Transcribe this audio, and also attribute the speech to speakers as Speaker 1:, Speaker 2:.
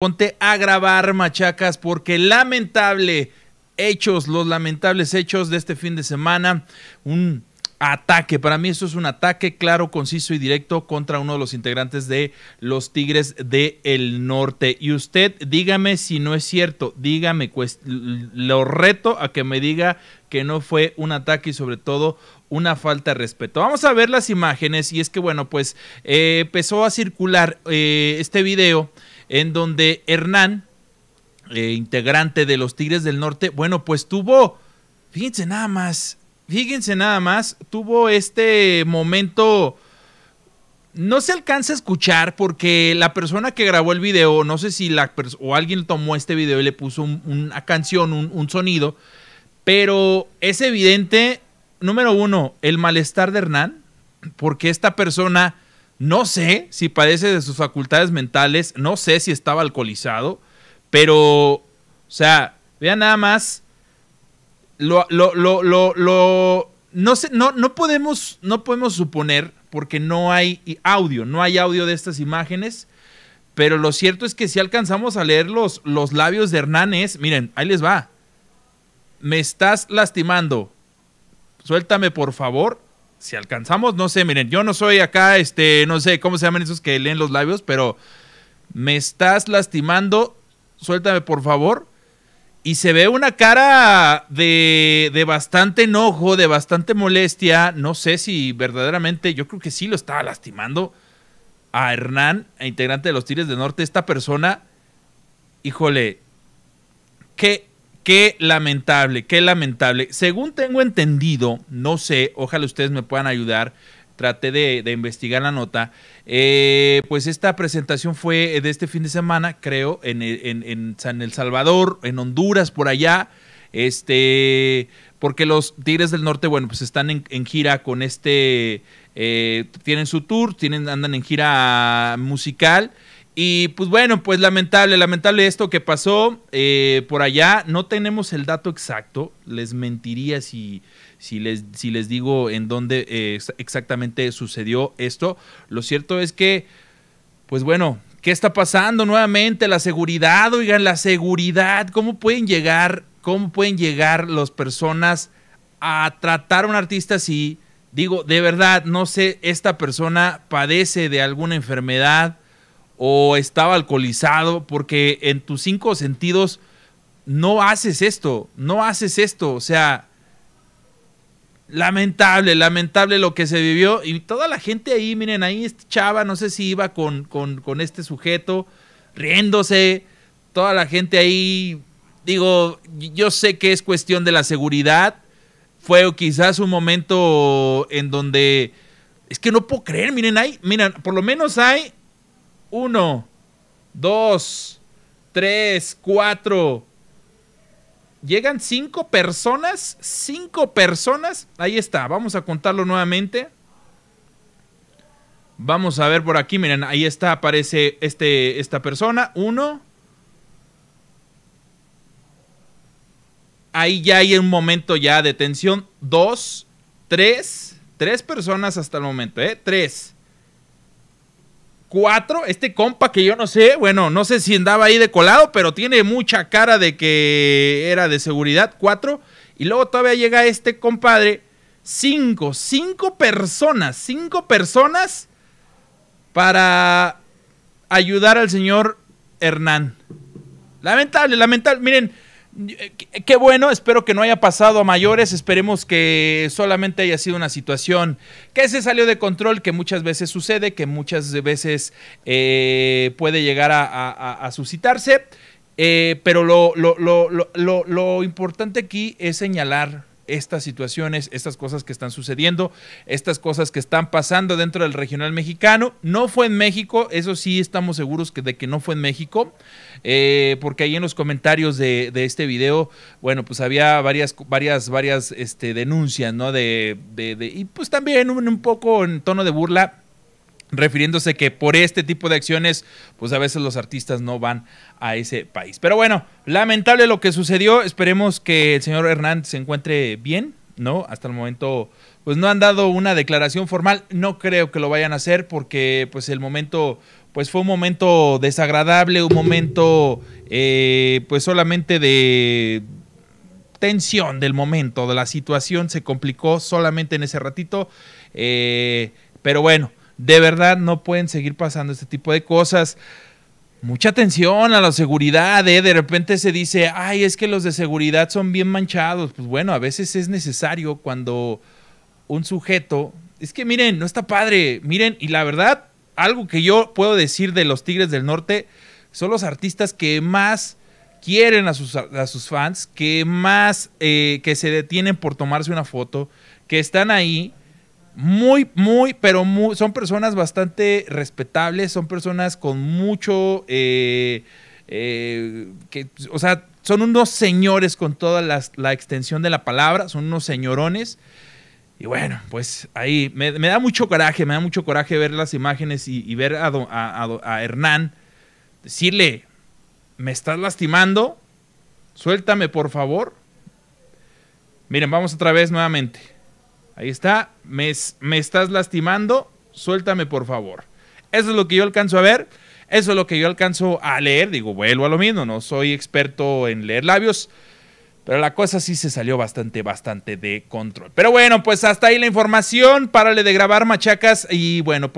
Speaker 1: Ponte a grabar, machacas, porque lamentable hechos, los lamentables hechos de este fin de semana, un ataque, para mí eso es un ataque claro, conciso y directo contra uno de los integrantes de los Tigres del el Norte. Y usted dígame si no es cierto, dígame, pues, lo reto a que me diga que no fue un ataque y sobre todo una falta de respeto. Vamos a ver las imágenes y es que, bueno, pues eh, empezó a circular eh, este video en donde Hernán, eh, integrante de los Tigres del Norte, bueno, pues tuvo, fíjense nada más, fíjense nada más, tuvo este momento, no se alcanza a escuchar porque la persona que grabó el video, no sé si la o alguien tomó este video y le puso una canción, un sonido, pero es evidente, número uno, el malestar de Hernán, porque esta persona no sé si padece de sus facultades mentales, no sé si estaba alcoholizado, pero, o sea, vean nada más, lo, no, sé, no, no, podemos, no podemos suponer, porque no hay audio, no hay audio de estas imágenes, pero lo cierto es que si alcanzamos a leer los, los labios de Hernández, miren, ahí les va, me estás lastimando, suéltame por favor, si alcanzamos, no sé, miren, yo no soy acá, este, no sé cómo se llaman esos que leen los labios, pero me estás lastimando, suéltame por favor. Y se ve una cara de, de bastante enojo, de bastante molestia. No sé si verdaderamente, yo creo que sí lo estaba lastimando a Hernán, a integrante de los Tigres del Norte. Esta persona, híjole, qué Qué lamentable, qué lamentable. Según tengo entendido, no sé, ojalá ustedes me puedan ayudar. Traté de, investigar la nota. Eh, pues esta presentación fue de este fin de semana, creo, e, en, San El Salvador, en Honduras, por allá. Este, porque los Tigres del Norte, bueno, pues están en, gira con este, eh, tienen su tour, tienen, andan en gira musical y pues bueno, pues lamentable, lamentable esto que pasó eh, por allá. No tenemos el dato exacto, les mentiría si, si, les, si les digo en dónde eh, exactamente sucedió esto. Lo cierto es que, pues bueno, ¿qué está pasando nuevamente? La seguridad, oigan, la seguridad. ¿Cómo pueden llegar, cómo pueden llegar las personas a tratar a un artista así? Digo, de verdad, no sé, esta persona padece de alguna enfermedad o estaba alcoholizado, porque en tus cinco sentidos no haces esto, no haces esto, o sea, lamentable, lamentable lo que se vivió. Y toda la gente ahí, miren, ahí chava, no sé si iba con, con, este sujeto, riéndose. Toda la gente ahí, digo, yo sé que es cuestión de la seguridad. Fue quizás un momento en donde... Es que no puedo creer, miren, ahí, miren, por lo menos hay 1, 2, 3, 4. Llegan 5 personas. 5 personas. Ahí está. Vamos a contarlo nuevamente. Vamos a ver por aquí. Miren, ahí está. Aparece este, esta persona. 1. Ahí ya hay un momento ya de tensión. 2, 3. Tres personas hasta el momento, ¿eh? Tres. Cuatro. este compa que yo no sé, bueno, no sé si andaba ahí de colado, pero tiene mucha cara de que era de seguridad, Cuatro. Y luego todavía llega este compadre, Cinco. Cinco personas, Cinco personas para ayudar al señor Hernán. Lamentable, lamentable. Miren, eh, qué bueno, espero que no haya pasado a mayores, esperemos que solamente haya sido una situación que se salió de control, que muchas veces sucede, que muchas veces eh, puede llegar a, suscitarse. Eh, pero lo, importante aquí es señalar estas situaciones, estas cosas que están sucediendo, estas cosas que están pasando dentro del regional mexicano. No fue en México, eso sí estamos seguros que, de que no fue en México, eh, porque ahí en los comentarios de, este video, bueno, pues había varias, varias, varias este, denuncias, ¿no? De, y pues también un poco en tono de burla refiriéndose que por este tipo de acciones, pues a veces los artistas no van a ese país. Pero bueno, lamentable lo que sucedió, esperemos que el señor Hernández se encuentre bien, ¿no? Hasta el momento, pues no han dado una declaración formal, no creo que lo vayan a hacer porque pues el momento, pues fue un momento desagradable, un momento eh, pues solamente de tensión del momento, de la situación se complicó solamente en ese ratito, eh, pero bueno, de verdad no pueden seguir pasando este tipo de cosas. Mucha atención a la seguridad, ¿eh? De repente se dice, ay, es que los de seguridad son bien manchados. Pues bueno, a veces es necesario cuando un sujeto... Es que miren, no está padre. Miren, y la verdad, algo que yo puedo decir de los Tigres del Norte, son los artistas que más quieren a sus, a sus fans, que más eh, que se detienen por tomarse una foto, que están ahí muy, muy, pero son personas bastante respetables, son personas con mucho, eh, eh, que, o sea, son unos señores con toda la, extensión de la palabra, son unos señorones. Y bueno, pues ahí me, da mucho coraje, me da mucho coraje ver las imágenes y, ver a Hernán decirle, me estás lastimando, suéltame por favor. Miren, vamos otra vez nuevamente. Ahí está. Me, me estás lastimando. Suéltame, por favor. Eso es lo que yo alcanzo a ver. Eso es lo que yo alcanzo a leer. Digo, vuelvo a lo mismo. No soy experto en leer labios. Pero la cosa sí se salió bastante, bastante de control. Pero bueno, pues hasta ahí la información. Párale de grabar machacas. Y bueno, pues.